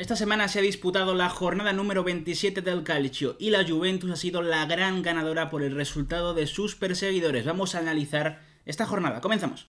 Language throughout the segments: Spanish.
Esta semana se ha disputado la jornada número 27 del Calcio y la Juventus ha sido la gran ganadora por el resultado de sus perseguidores. Vamos a analizar esta jornada. Comenzamos.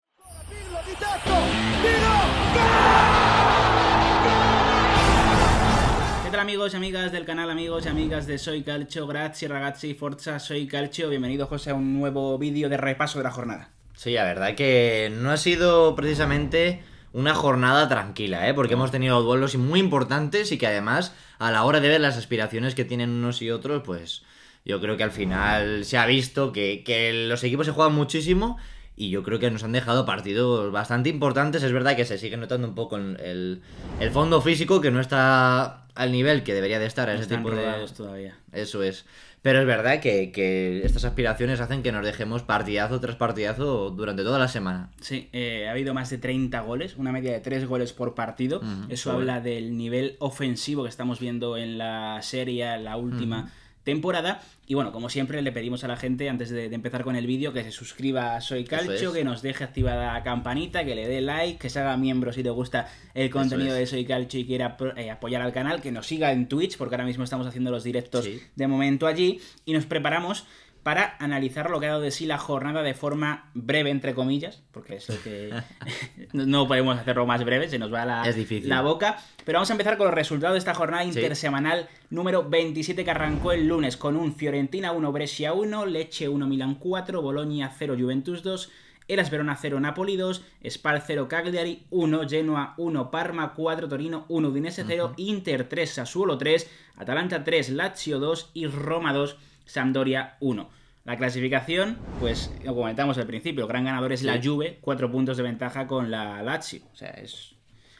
¿Qué tal amigos y amigas del canal, amigos y amigas de Soy Calcio? Grazie ragazzi, forza, soy Calcio. Bienvenido José a un nuevo vídeo de repaso de la jornada. Sí, la verdad que no ha sido precisamente una jornada tranquila, ¿eh? porque hemos tenido duelos muy importantes y que además a la hora de ver las aspiraciones que tienen unos y otros, pues yo creo que al final se ha visto que, que los equipos se juegan muchísimo y yo creo que nos han dejado partidos bastante importantes. Es verdad que se sigue notando un poco el, el fondo físico que no está al nivel que debería de estar ese tipo de... Todavía. Eso es. Pero es verdad que, que, estas aspiraciones hacen que nos dejemos partidazo tras partidazo durante toda la semana. Sí, eh, ha habido más de 30 goles, una media de 3 goles por partido. Eso habla del nivel ofensivo que estamos viendo en la serie, la última temporada. Y bueno, como siempre, le pedimos a la gente, antes de, empezar con el vídeo, que se suscriba a Soy Calcio, que nos deje activada la campanita, que le dé like, que se haga miembro si te gusta el contenido de Soy Calcio y quiera eh, apoyar al canal, que nos siga en Twitch, porque ahora mismo estamos haciendo los directos de momento allí. Y nos preparamos para analizar lo que ha dado de sí la jornada de forma breve, entre comillas, porque es que no podemos hacerlo más breve, se nos va la, la boca. Pero vamos a empezar con los resultados de esta jornada intersemanal número 27 que arrancó el lunes con un Fiorentina 1, Brescia 1, Leche 1, Milan 4, Boloña 0, Juventus 2. Eras Verona 0, Napoli 2, Spal 0, Cagliari 1, Genoa 1, Parma 4, Torino 1, Udinese 0, Inter 3, Sassuolo 3, Atalanta 3, Lazio 2 y Roma 2 Sampdoria 1. La clasificación, pues lo comentamos al principio, el gran ganador es la Juve, cuatro puntos de ventaja con la Lazio. O sea, es...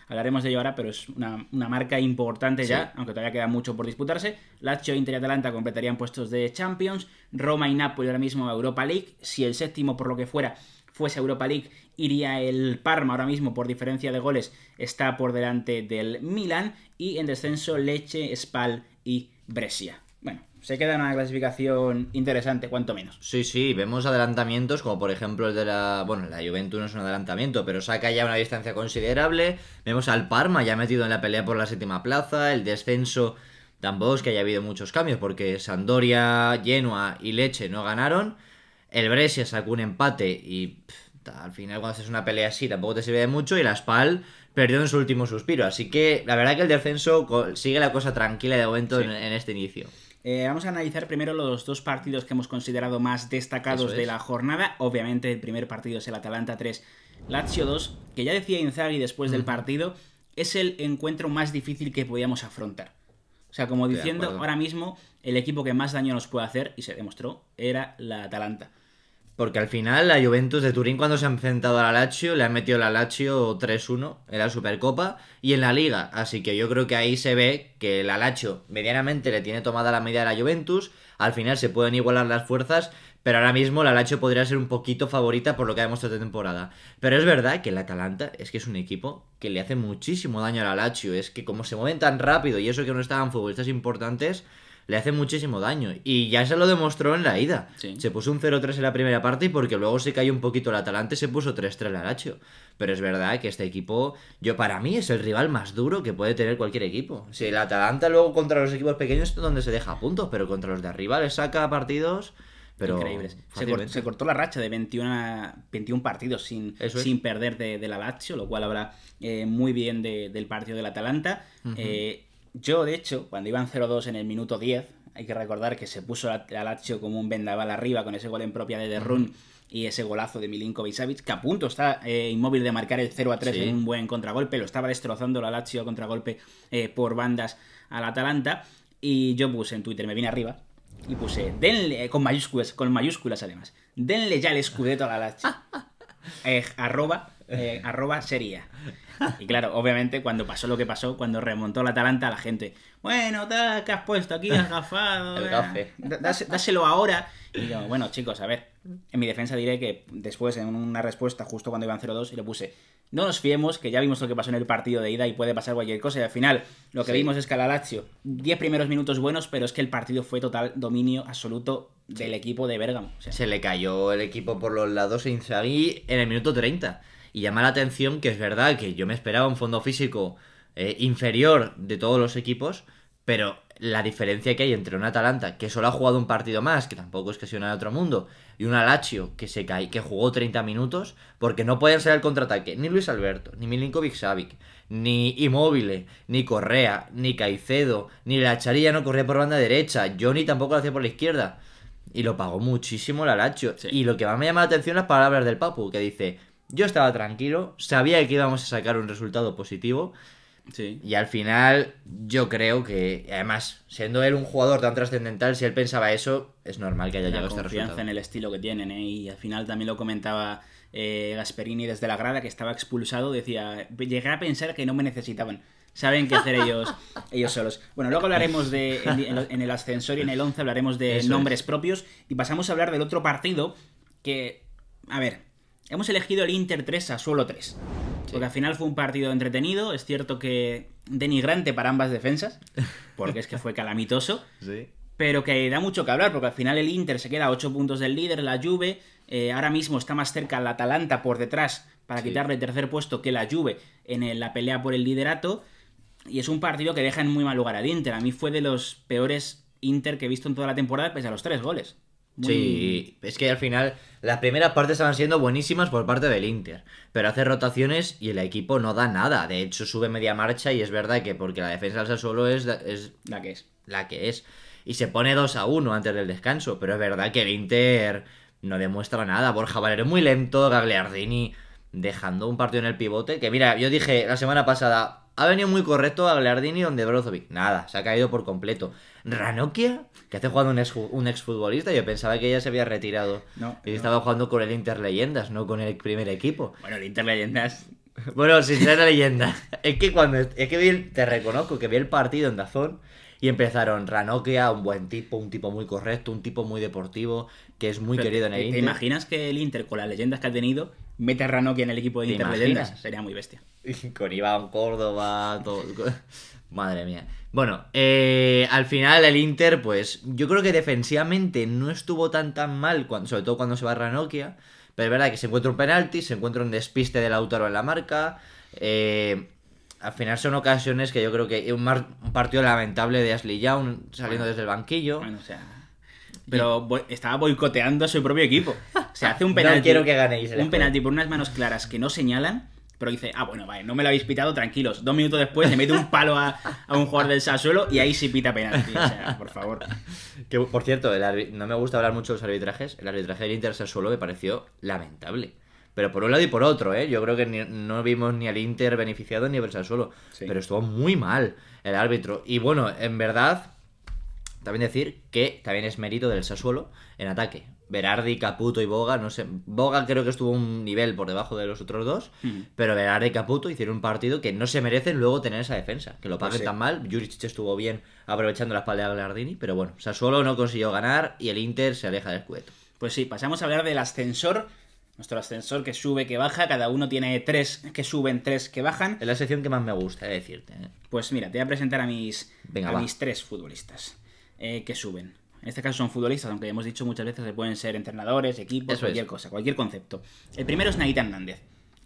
Hablaremos de ello ahora, pero es una, marca importante ya, aunque todavía queda mucho por disputarse. Lazio, Inter y Atalanta completarían puestos de Champions. Roma y Napoli ahora mismo Europa League. Si el séptimo, por lo que fuera, fuese Europa League, iría el Parma ahora mismo por diferencia de goles, está por delante del Milan. Y en descenso, Leche, Spal y Brescia. Bueno, se queda en una clasificación interesante, cuanto menos. Sí, sí, vemos adelantamientos como por ejemplo el de la... Bueno, la Juventus no es un adelantamiento, pero saca ya una distancia considerable. Vemos al Parma ya metido en la pelea por la séptima plaza, el descenso tampoco es que haya habido muchos cambios porque Sandoria, Genoa y Leche no ganaron. El Brescia sacó un empate y al final cuando haces una pelea así tampoco te sirve de mucho y la Spal perdió en su último suspiro. Así que la verdad que el descenso sigue la cosa tranquila de momento en este inicio. Eh, vamos a analizar primero los dos partidos que hemos considerado más destacados de la jornada. Obviamente el primer partido es el Atalanta 3, Lazio 2, que ya decía Inzaghi después del partido, es el encuentro más difícil que podíamos afrontar. O sea, como diciendo, ahora mismo el equipo que más daño nos puede hacer, y se demostró, era la Atalanta. Porque al final la Juventus de Turín cuando se han enfrentado a la Lazio, le han metido la Lazio 3-1 en la Supercopa y en la Liga. Así que yo creo que ahí se ve que la Lazio medianamente le tiene tomada la medida a la Juventus. Al final se pueden igualar las fuerzas, pero ahora mismo la Lazio podría ser un poquito favorita por lo que ha demostrado esta temporada. Pero es verdad que el Atalanta es que es un equipo que le hace muchísimo daño a la Lazio. Es que como se mueven tan rápido y eso que no estaban futbolistas importantes le hace muchísimo daño. Y ya se lo demostró en la ida. Se puso un 0-3 en la primera parte y porque luego se cayó un poquito el Atalante se puso 3-3 el Aracho. Pero es verdad que este equipo, yo para mí, es el rival más duro que puede tener cualquier equipo. Si el Atalanta luego contra los equipos pequeños es donde se deja puntos, pero contra los de arriba le saca partidos pero increíbles. Se, cortó la racha de 21, 21 partidos sin, sin perder de, la Lazio, lo cual habla eh, muy bien del partido del Atalanta. Yo, de hecho, cuando iban 0-2 en el minuto 10, hay que recordar que se puso a Lazio como un vendaval arriba con ese gol en propia de De Run y ese golazo de Milinkovic Savic, que a punto está eh, inmóvil de marcar el 0 3 en un buen contragolpe, lo estaba destrozando la Lazio contragolpe eh, por bandas al Atalanta. Y yo puse en Twitter, me vine arriba y puse, denle, eh, con mayúsculas, con mayúsculas además, denle ya el escudeto a la Lazio. arroba eh, arroba sería. Y claro, obviamente cuando pasó lo que pasó, cuando remontó la Atalanta, la gente, bueno, te ¿qué has puesto aquí? Has gafado. El eh, dáselo ahora. Y yo, bueno, chicos, a ver, en mi defensa diré que después en una respuesta, justo cuando iban 0-2, y le puse, no nos fiemos, que ya vimos lo que pasó en el partido de ida y puede pasar cualquier cosa. Y al final, lo que vimos es que a la Lazio, 10 primeros minutos buenos, pero es que el partido fue total dominio absoluto del equipo de Bergamo se le cayó el equipo por los lados Y en el minuto 30. Y llama la atención que es verdad que yo me esperaba un fondo físico eh, inferior de todos los equipos, pero la diferencia que hay entre un Atalanta que solo ha jugado un partido más, que tampoco es que sea una de otro mundo, y un Lazio que se cae, que jugó 30 minutos, porque no pueden ser el contraataque ni Luis Alberto, ni Milinkovic Savic, ni Immobile, ni Correa, ni Caicedo, ni la Charilla no corría por banda derecha, Johnny tampoco lo hacía por la izquierda. Y lo pagó muchísimo la Lazio. Y lo que más me llama la atención las palabras del Papu, que dice, yo estaba tranquilo, sabía que íbamos a sacar un resultado positivo. Y al final, yo creo que, además, siendo él un jugador tan trascendental, si él pensaba eso, es normal que haya llegado a este resultado. confianza en el estilo que tienen, ¿eh? Y al final también lo comentaba eh, Gasperini desde la grada, que estaba expulsado, decía, llegué a pensar que no me necesitaban. Saben qué hacer ellos, ellos solos. Bueno, luego hablaremos de, en, el ascensor y en el 11 hablaremos de nombres propios y pasamos a hablar del otro partido que, a ver, Hemos elegido el Inter 3 a solo 3. Porque al final fue un partido entretenido, es cierto que denigrante para ambas defensas, porque es que fue calamitoso. Pero que da mucho que hablar, porque al final el Inter se queda a 8 puntos del líder, la Juve. Eh, ahora mismo está más cerca la Atalanta por detrás para quitarle el tercer puesto que la Juve en la pelea por el liderato. Y es un partido que deja en muy mal lugar al Inter. A mí fue de los peores Inter que he visto en toda la temporada, pese a los tres goles. Sí, es que al final las primeras partes estaban siendo buenísimas por parte del Inter, pero hace rotaciones y el equipo no da nada. De hecho, sube media marcha y es verdad que porque la defensa al Sassuolo es, la que es. La que es. Y se pone 2 a 1 antes del descanso, pero es verdad que el Inter no demuestra nada. Borja Valero muy lento, Gagliardini dejando un partido en el pivote. Que mira, yo dije la semana pasada, ha venido muy correcto a donde Brozovic. Nada, se ha caído por completo. Ranokia, que hace jugando un, ex, exfutbolista, yo pensaba que ya se había retirado. No, y estaba jugando con el Inter leyendas no con el primer equipo. Bueno, el Inter leyendas bueno, sin ser leyenda. Es que cuando es que vi te reconozco que vi el partido en Dazón y empezaron Ranocchia, un buen tipo, un tipo muy correcto, un tipo muy deportivo, que es muy querido en el Inter. ¿Te imaginas que el Inter, con las leyendas que ha tenido, mete a Ranocchia en el equipo de Inter Leyendas? Sería muy bestia. Con Iván Córdoba, todo. Madre mía. Bueno, eh, al final el Inter, pues yo creo que defensivamente no estuvo tan tan mal, cuando, sobre todo cuando se va a Ranocchia. Pero es verdad que se encuentra un penalti, se encuentra un despiste del autor en la marca. Eh, al final son ocasiones que yo creo que es un partido lamentable de Ashley Young saliendo desde el banquillo. Bueno, o sea, pero estaba boicoteando a su propio equipo. O sea, hace un penalti. quiero que ganéis. Un penalti por unas manos claras que no señalan. Pero dice, ah, bueno, vale, no me lo habéis pitado, tranquilos. Dos minutos después le mete un palo a, un jugador del Sassuolo y ahí sí pita penalti. O sea, por favor. Que, por cierto, no me gusta hablar mucho de los arbitrajes. El arbitraje del Inter Sassuolo me pareció lamentable. Pero por un lado y por otro, ¿eh? Yo creo que no vimos ni al Inter beneficiado ni al Sassuolo. Pero estuvo muy mal el árbitro. Y bueno, en verdad, también decir que también es mérito del Sassuolo en ataque. Verardi, Caputo y Boga, no sé. Boga creo que estuvo un nivel por debajo de los otros dos, pero Verardi y Caputo hicieron un partido que no se merecen luego tener esa defensa, que lo pues paguen tan mal. Juric estuvo bien aprovechando la espalda de Galardini, pero bueno, Sassuolo no consiguió ganar y el Inter se aleja del cueto. Pues sí, pasamos a hablar del ascensor nuestro ascensor que sube, que baja, cada uno tiene tres que suben, tres que bajan. Es la sección que más me gusta, he de decirte. ¿eh? Pues mira, te voy a presentar a mis, tres futbolistas eh, que suben. En este caso son futbolistas, aunque hemos dicho muchas veces que pueden ser entrenadores, equipos, cualquier cosa, cualquier concepto. El primero es Naita Hernández.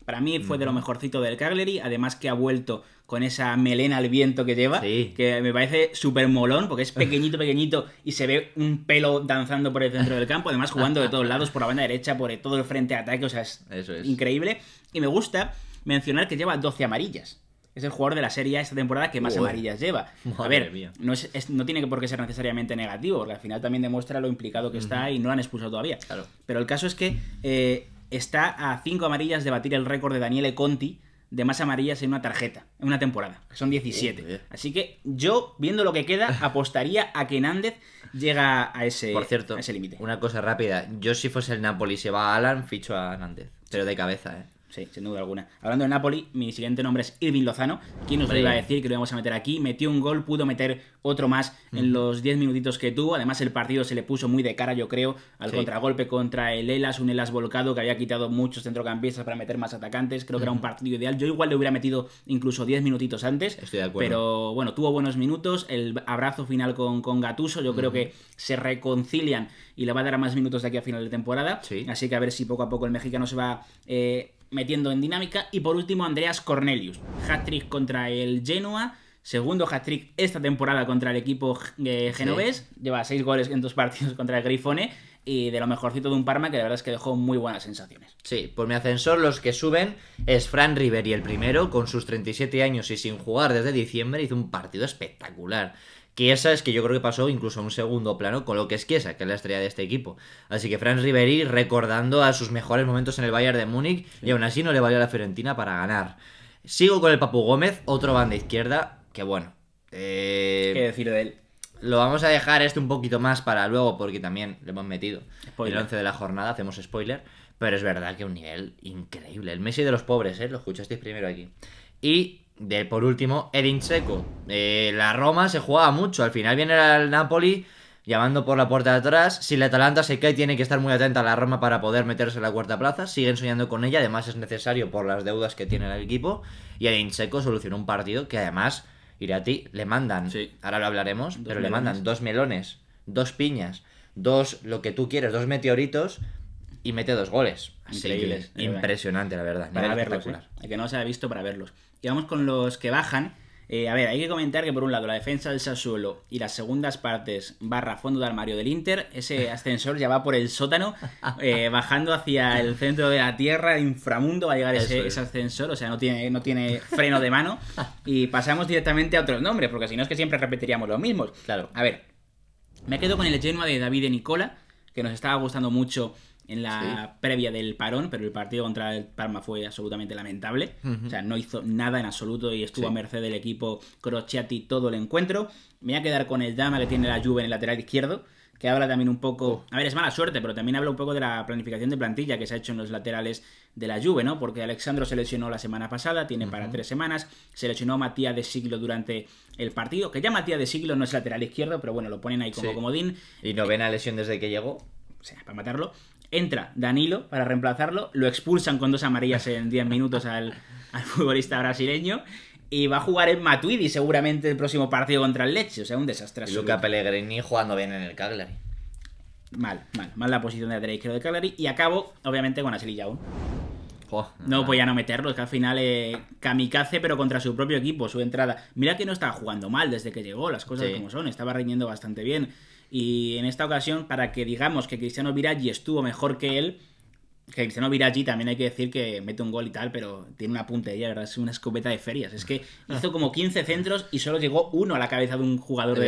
Para mí fue de lo mejorcito del Caglery, además que ha vuelto con esa melena al viento que lleva, que me parece súper molón, porque es pequeñito, pequeñito, y se ve un pelo danzando por el centro del campo, además jugando de todos lados, por la banda derecha, por todo el frente de ataque, o sea, es, increíble. Y me gusta mencionar que lleva 12 amarillas. Es el jugador de la serie esta temporada que más amarillas lleva. a ver, no, no tiene por qué ser necesariamente negativo, porque al final también demuestra lo implicado que está y no lo han expulsado todavía. Pero el caso es que eh, está a 5 amarillas de batir el récord de Daniele Conti, de más amarillas en una tarjeta, en una temporada. Que son 17. Así que yo, viendo lo que queda, apostaría a que Nández llega a ese, Por cierto, Una cosa rápida. Yo, si fuese el Napoli, se va a Alan, ficho a Nández. Pero de cabeza, ¿eh? Sí, sin duda alguna. Hablando de Napoli, mi siguiente nombre es Irving Lozano. ¿Quién nos lo iba a decir que lo íbamos a meter aquí? Metió un gol, pudo meter otro más en los 10 minutitos que tuvo. Además, el partido se le puso muy de cara, yo creo, al contragolpe contra el Elas, un Elas volcado que había quitado muchos centrocampistas para meter más atacantes. Creo que era un partido ideal. Yo igual le hubiera metido incluso 10 minutitos antes. Estoy de acuerdo. Pero bueno, tuvo buenos minutos. El abrazo final con, con Gatuso, yo creo que se reconcilian y le va a dar a más minutos de aquí a final de temporada. Sí. Así que a ver si poco a poco el mexicano se va. Eh, metiendo en dinámica. Y por último, Andreas Cornelius. Hat-trick contra el Genoa. Segundo hat-trick esta temporada contra el equipo eh, genovés. Lleva seis goles en dos partidos contra el Grifone. Y de lo mejorcito de un Parma que la verdad es que dejó muy buenas sensaciones. Sí, por mi ascensor los que suben es Fran Riveri el primero, con sus 37 años y sin jugar desde diciembre, hizo un partido espectacular. Kiesa es que yo creo que pasó incluso a un segundo plano con lo que es Kiesa, que es la estrella de este equipo. Así que Franz Ribery recordando a sus mejores momentos en el Bayern de Múnich y aún así no le valió a la Fiorentina para ganar. Sigo con el Papu Gómez, otro banda izquierda, que bueno. Eh, ¿Qué decir de él? Lo vamos a dejar este un poquito más para luego porque también le hemos metido el 11 de la jornada, hacemos spoiler. Pero es verdad que un nivel increíble. El Messi de los pobres, ¿eh? Lo escuchasteis primero aquí. Y de, por último, Edin Checo. Eh, la Roma se jugaba mucho. Al final viene el Napoli llamando por la puerta de atrás. Si la Atalanta se cae, tiene que estar muy atenta a la Roma para poder meterse en la cuarta plaza. Siguen soñando con ella, además es necesario por las deudas que tiene el equipo. Y Edin Checo solucionó un partido que además, ti le mandan, ahora lo hablaremos, pero le mandan dos melones, dos piñas, dos lo que tú quieres, dos meteoritos. Y mete dos goles. Así Impresionante, la verdad. Para ¿eh? que no se ha visto, para verlos. Y vamos con los que bajan. Eh, a ver, hay que comentar que por un lado la defensa del Sassuolo y las segundas partes barra fondo de armario del Inter, ese ascensor ya va por el sótano, eh, bajando hacia el centro de la tierra, inframundo va a llegar ese, ascensor, o sea, no tiene, no tiene freno de mano. Y pasamos directamente a otros nombres, porque si no es que siempre repetiríamos los mismos. Claro. A ver, me quedo con el Genoa de David de Nicola, que nos estaba gustando mucho en la previa del parón, pero el partido contra el Parma fue absolutamente lamentable. O sea, no hizo nada en absoluto y estuvo a merced del equipo Crociati todo el encuentro. Me voy a quedar con el dama que tiene la Juve en el lateral izquierdo, que habla también un poco... Oh. A ver, es mala suerte, pero también habla un poco de la planificación de plantilla que se ha hecho en los laterales de la Juve, ¿no? Porque Alexandro se lesionó la semana pasada, tiene para tres semanas, se lesionó Matías de Siglo durante el partido, que ya Matías de Siglo no es lateral izquierdo, pero bueno, lo ponen ahí como comodín. Y no novena lesión desde que llegó. O sea, para matarlo. Entra Danilo para reemplazarlo, lo expulsan con dos amarillas en 10 minutos al, futbolista brasileño y va a jugar en Matuidi seguramente el próximo partido contra el Leche. O sea, un desastre. Y Luca Pellegrini jugando bien en el Cagliari. Mal, mal. Mal la posición de Drake de Cagliari. Y acabo, obviamente, con Asili no pues ya no meterlo, es que al final eh, kamikaze, pero contra su propio equipo, su entrada. Mira que no estaba jugando mal desde que llegó, las cosas como son, estaba rindiendo bastante bien. Y en esta ocasión, para que digamos que Cristiano Viraggi estuvo mejor que él, que Cristiano Viraggi también hay que decir que mete un gol y tal, pero tiene una puntería, ¿verdad? Es una escopeta de ferias. Es que hizo como 15 centros y solo llegó uno a la cabeza de un jugador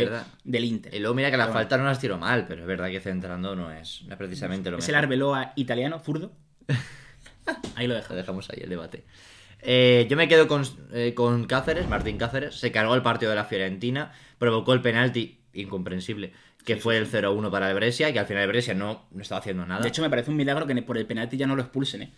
del Inter. Y luego mira que la falta no las tiró mal, pero es verdad que centrando no es, precisamente lo mismo. ¿Es el Arbeloa italiano, furdo? Ahí lo dejamos. dejamos ahí el debate. Eh, yo me quedo con, eh, con Cáceres, Martín Cáceres. Se cargó el partido de la Fiorentina, provocó el penalti incomprensible que fue el 0-1 para Brescia y que al final Brescia no, no estaba haciendo nada. De hecho, me parece un milagro que por el penalti ya no lo expulsen, ¿eh?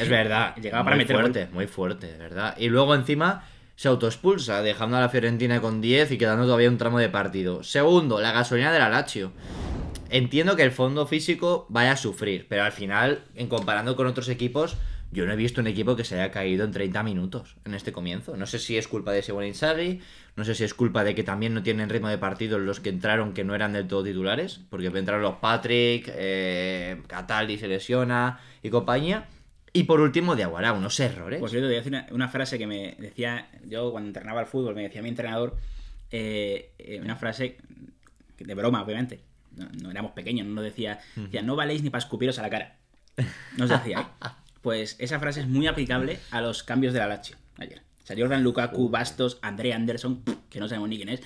es verdad. Llegaba para muy fuerte, muy fuerte, verdad. Y luego encima se autoexpulsa, dejando a la Fiorentina con 10 y quedando todavía un tramo de partido. Segundo, la gasolina del la Lazio. Entiendo que el fondo físico vaya a sufrir, pero al final, en comparando con otros equipos, yo no he visto un equipo que se haya caído en 30 minutos en este comienzo. No sé si es culpa de ese no sé si es culpa de que también no tienen ritmo de partido los que entraron que no eran del todo titulares, porque entraron los Patrick, eh, Cataldi se lesiona y compañía. Y por último, de Aguará, unos errores. Pues yo te voy a decir una, frase que me decía, yo cuando entrenaba al fútbol, me decía mi entrenador, eh, eh, una frase de broma, obviamente. No, éramos pequeños, no nos decía, decía, no valéis ni para escupiros a la cara. Nos decía. Pues esa frase es muy aplicable a los cambios de la Lazio ayer. O sea, Lukaku, Bastos, André Anderson, que no sabemos ni quién es.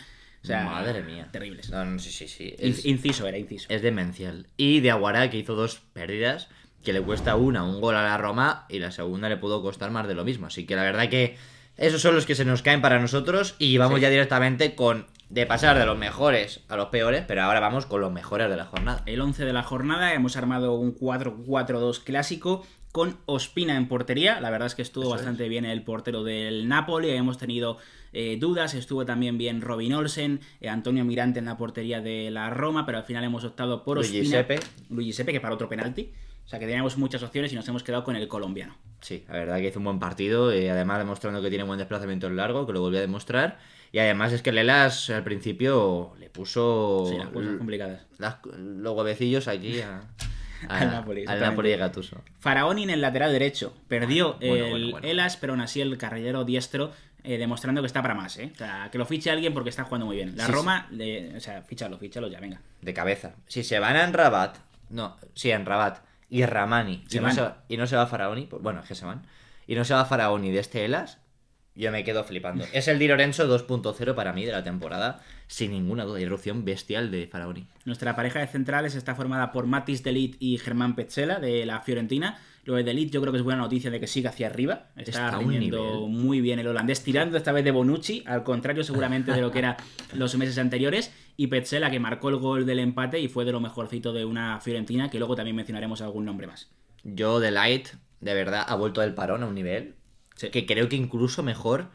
Madre mía. Terribles. sí, sí, sí. inciso, era inciso. Es demencial. Y de Aguará, que hizo dos pérdidas, que le cuesta una, un gol a la Roma, y la segunda le pudo costar más de lo mismo. Así que la verdad que esos son los que se nos caen para nosotros, y vamos ya directamente con de pasar de los mejores a los peores, pero ahora vamos con los mejores de la jornada. El 11 de la jornada hemos armado un 4-4-2 clásico con Ospina en portería. La verdad es que estuvo bastante bien el portero del Napoli. Hemos tenido eh, dudas. Estuvo también bien Robin Olsen, eh, Antonio Mirante en la portería de la Roma, pero al final hemos optado por Luis Luigi Sepe. Sepe, que para otro penalti. O sea que teníamos muchas opciones y nos hemos quedado con el colombiano. Sí, la verdad que hizo un buen partido, eh, además demostrando que tiene buen desplazamiento largo, que lo volvió a demostrar. Y además es que el Elas al principio le puso. Sí, las cosas complicadas. los huevecillos aquí a. al Napoli. Al de Gatuso. Faraoni en el lateral derecho. Perdió el Elas, pero aún así el carrillero diestro eh, demostrando que está para más, ¿eh? O sea, que lo fiche alguien porque está jugando muy bien. La Roma, Le, o sea, fíchalo, fíchalo ya, venga. De cabeza. Si se van a Rabat no, sí, en Enrabat y Ramani, y no, se va, y Faraoni, pues, bueno, es que se van, y no se va Faraoni de este Elas, yo me quedo flipando. Es el Di Lorenzo 2.0 para mí de la temporada, sin ninguna duda. Irrupción bestial de Faraoni. Nuestra pareja de centrales está formada por Matis Delit y Germán Petzela de la Fiorentina. Lo de Delit yo creo que es buena noticia de que siga hacia arriba. Está, está muy bien el holandés, tirando esta vez de Bonucci, al contrario seguramente de lo que era los meses anteriores. Y Petzela que marcó el gol del empate y fue de lo mejorcito de una Fiorentina, que luego también mencionaremos algún nombre más. Yo, Delight, de verdad, ha vuelto del parón a un nivel que creo que incluso mejor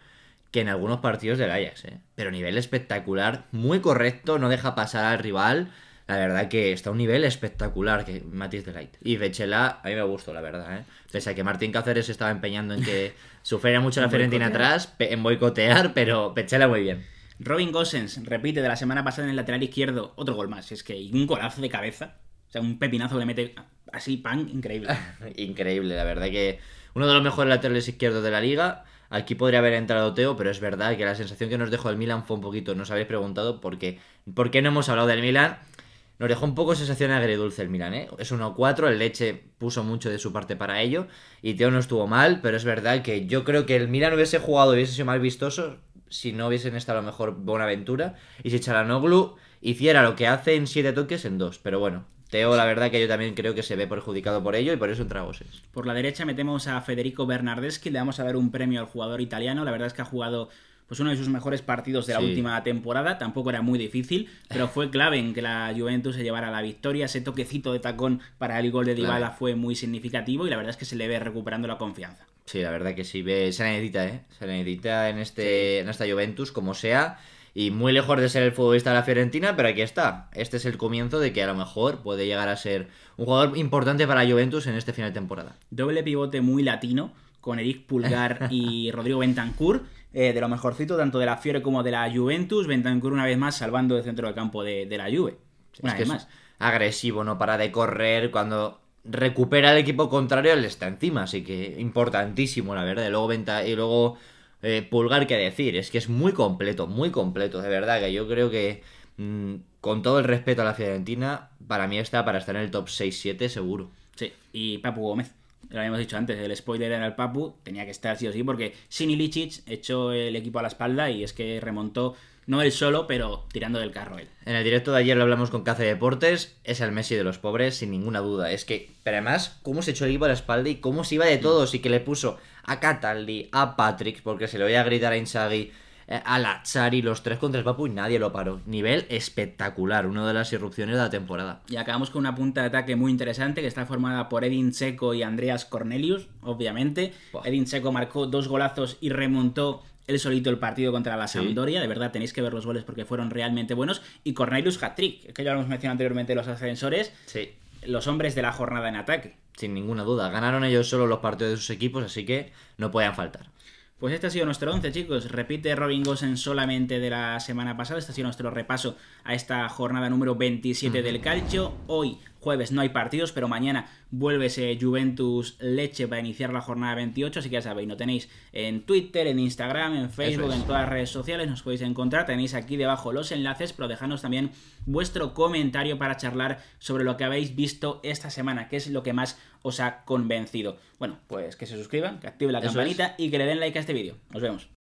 que en algunos partidos del Ajax, ¿eh? Pero nivel espectacular, muy correcto, no deja pasar al rival. La verdad que está un nivel espectacular que de Delight. Y Pechela, a mí me gustó, la verdad, ¿eh? Pese a que Martín Cáceres estaba empeñando en que sufriera mucho la Fiorentina atrás, en boicotear, pero Pechela muy bien. Robin Gosens, repite, de la semana pasada en el lateral izquierdo, otro gol más. Es que un golazo de cabeza. O sea, un pepinazo que le mete así, pan, increíble. increíble, la verdad que uno de los mejores laterales izquierdos de la liga. Aquí podría haber entrado Teo, pero es verdad que la sensación que nos dejó el Milan fue un poquito, nos habéis preguntado por qué, por qué no hemos hablado del Milan. Nos dejó un poco sensación agridulce el Milan, ¿eh? Es 1-4, el Leche puso mucho de su parte para ello y Teo no estuvo mal, pero es verdad que yo creo que el Milan hubiese jugado, hubiese sido más vistoso si no hubiesen estado a lo mejor Bonaventura y si Charanoglu hiciera lo que hace en 7 toques en 2, pero bueno, Teo, la verdad que yo también creo que se ve perjudicado por ello y por eso entra Goses. Por la derecha metemos a Federico Bernardeschi, le vamos a dar un premio al jugador italiano. La verdad es que ha jugado pues uno de sus mejores partidos de la última temporada. Tampoco era muy difícil, pero fue clave en que la Juventus se llevara la victoria. Ese toquecito de tacón para el gol de Dybala fue muy significativo y la verdad es que se le ve recuperando la confianza. Sí, la verdad que sí, se necesita, ¿eh? Se necesita en, este, en esta Juventus, como sea. Y muy lejos de ser el futbolista de la Fiorentina, pero aquí está. Este es el comienzo de que a lo mejor puede llegar a ser un jugador importante para Juventus en este final de temporada. Doble pivote muy latino, con Eric Pulgar y Rodrigo Bentancur. Eh, de lo mejorcito, tanto de la Fiore como de la Juventus. Bentancur, una vez más, salvando el centro del campo de, la Juve. es que más. agresivo, no para de correr. Cuando recupera el equipo contrario, él está encima. Así que importantísimo, la verdad. y luego eh, pulgar que decir. Es que es muy completo, muy completo. De verdad que yo creo que, mm, con todo el respeto a la Fiorentina, para mí está para estar en el top 6-7 seguro. Sí, y Papu Gómez. Lo habíamos dicho antes, el spoiler era el Papu, tenía que estar sí o sí, porque Sin echó el equipo a la espalda y es que remontó no él solo, pero tirando del carro él. En el directo de ayer lo hablamos con Cace Deportes, es el Messi de los pobres, sin ninguna duda. Es que, pero además, cómo se echó el equipo a la espalda y cómo se iba de todos y que le puso a Cataldi, a Patrick, porque se lo voy a gritar a Inzaghi, eh, a Lazzari, los tres contra el Papu y nadie lo paró. Nivel espectacular, una de las irrupciones de la temporada. Y acabamos con una punta de ataque muy interesante que está formada por Edin Seco y Andreas Cornelius, obviamente. Edin Seco marcó dos golazos y remontó él solito el partido contra la Sampdoria. De verdad, tenéis que ver los goles porque fueron realmente buenos. Y Cornelius trick que ya lo hemos mencionado anteriormente, los ascensores. Sí los hombres de la jornada en ataque. Sin ninguna duda. Ganaron ellos solo los partidos de sus equipos, así que no podían faltar. Pues este ha sido nuestro 11, chicos. Repite Robin Gosens solamente de la semana pasada. Este ha sido nuestro repaso a esta jornada número 27 del calcio. Hoy jueves no hay partidos, pero mañana vuelve ese Juventus Leche para iniciar la jornada 28, así que ya sabéis, lo tenéis en Twitter, en Instagram, en Facebook, en todas las redes sociales, nos podéis encontrar, tenéis aquí debajo los enlaces, pero dejadnos también vuestro comentario para charlar sobre lo que habéis visto esta semana, qué es lo que más os ha convencido. Bueno, pues que se suscriban, que activen la campanita y que le den like a este vídeo. Nos vemos.